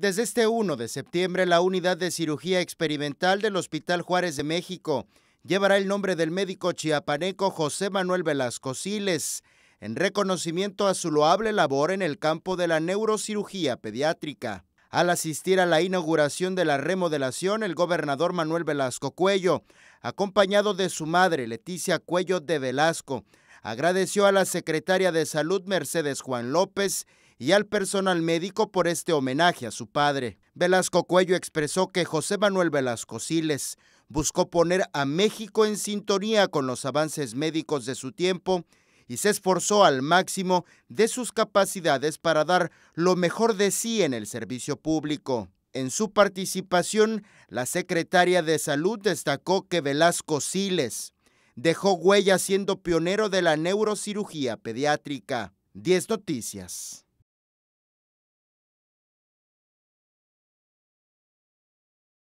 Desde este 1 de septiembre, la unidad de cirugía experimental del Hospital Juárez de México llevará el nombre del médico chiapaneco José Manuel Velasco Siles, en reconocimiento a su loable labor en el campo de la neurocirugía pediátrica. Al asistir a la inauguración de la remodelación, el gobernador Manuel Velasco Cuello, acompañado de su madre Leticia Cuello de Velasco, agradeció a la secretaria de Salud Mercedes Juan López y al personal médico por este homenaje a su padre. Velasco Cuello expresó que José Manuel Velasco Siles buscó poner a México en sintonía con los avances médicos de su tiempo y se esforzó al máximo de sus capacidades para dar lo mejor de sí en el servicio público. En su participación, la secretaria de Salud destacó que Velasco Siles dejó huella siendo pionero de la neurocirugía pediátrica. 10 Noticias.